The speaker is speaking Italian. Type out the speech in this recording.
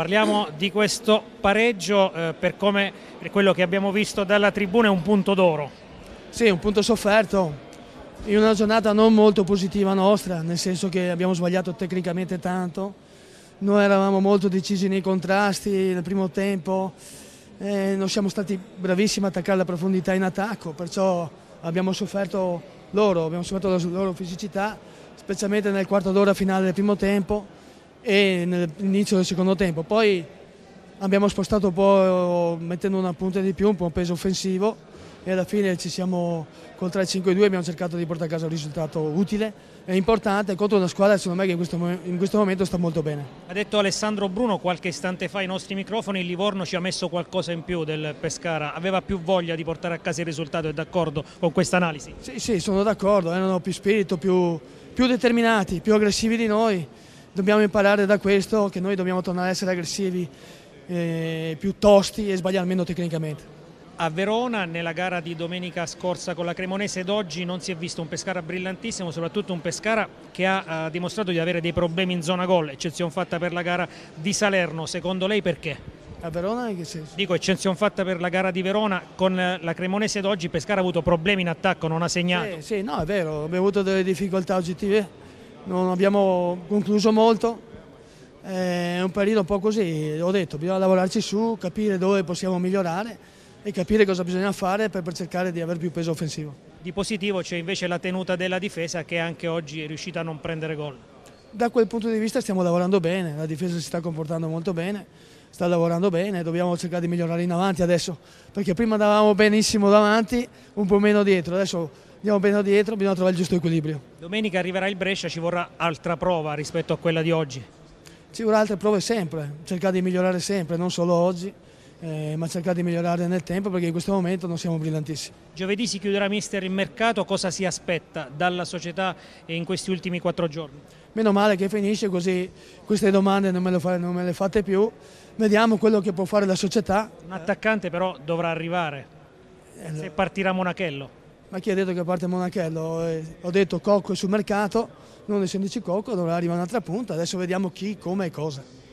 Parliamo di questo pareggio eh, per, come, per quello che abbiamo visto dalla tribuna è un punto d'oro. Sì, un punto sofferto. In una giornata non molto positiva nostra, nel senso che abbiamo sbagliato tecnicamente tanto. Noi eravamo molto decisi nei contrasti nel primo tempo, eh, non siamo stati bravissimi a attaccare la profondità in attacco, perciò abbiamo sofferto loro, abbiamo sofferto la loro fisicità, specialmente nel quarto d'ora finale del primo tempo e nell'inizio del secondo tempo. Poi abbiamo spostato un po' mettendo una punta di più, un po' un peso offensivo e alla fine ci siamo col 3-5-2 abbiamo cercato di portare a casa un risultato utile e importante contro una squadra secondo me che in questo, in questo momento sta molto bene. Ha detto Alessandro Bruno qualche istante fa i nostri microfoni, il Livorno ci ha messo qualcosa in più del Pescara, aveva più voglia di portare a casa il risultato, è d'accordo con questa analisi? Sì, sì, sono d'accordo, erano eh, più spirito, più, più determinati, più aggressivi di noi dobbiamo imparare da questo che noi dobbiamo tornare ad essere aggressivi, eh, più tosti e sbagliare meno tecnicamente. A Verona, nella gara di domenica scorsa con la Cremonese d'oggi, non si è visto un Pescara brillantissimo, soprattutto un Pescara che ha eh, dimostrato di avere dei problemi in zona gol, eccezione fatta per la gara di Salerno. Secondo lei perché? A Verona in che senso? Dico, eccezione fatta per la gara di Verona, con eh, la Cremonese d'oggi Pescara ha avuto problemi in attacco, non ha segnato. Sì, sì no è vero, abbiamo avuto delle difficoltà oggettive non abbiamo concluso molto, è un periodo un po' così, ho detto, bisogna lavorarci su, capire dove possiamo migliorare e capire cosa bisogna fare per, cercare di avere più peso offensivo. Di positivo c'è invece la tenuta della difesa che anche oggi è riuscita a non prendere gol. Da quel punto di vista stiamo lavorando bene, la difesa si sta comportando molto bene, sta lavorando bene, dobbiamo cercare di migliorare in avanti adesso, perché prima andavamo benissimo davanti, un po' meno dietro, adesso andiamo bene dietro, bisogna trovare il giusto equilibrio. Domenica arriverà il Brescia, ci vorrà altra prova rispetto a quella di oggi? Ci vorrà altre prove sempre, cercare di migliorare sempre, non solo oggi. Eh, ma cercare di migliorare nel tempo perché in questo momento non siamo brillantissimi. Giovedì si chiuderà mister il mercato, cosa si aspetta dalla società in questi ultimi quattro giorni? Meno male che finisce così queste domande non me, fare, non me, le fate più, vediamo quello che può fare la società. Un attaccante però dovrà arrivare, allora. Eh, se partirà Monachello ma chi ha detto che parte Monachello? Eh, ho detto Cocco è sul mercato, non essendoci Cocco dovrà arrivare un'altra punta, adesso vediamo chi, come e cosa.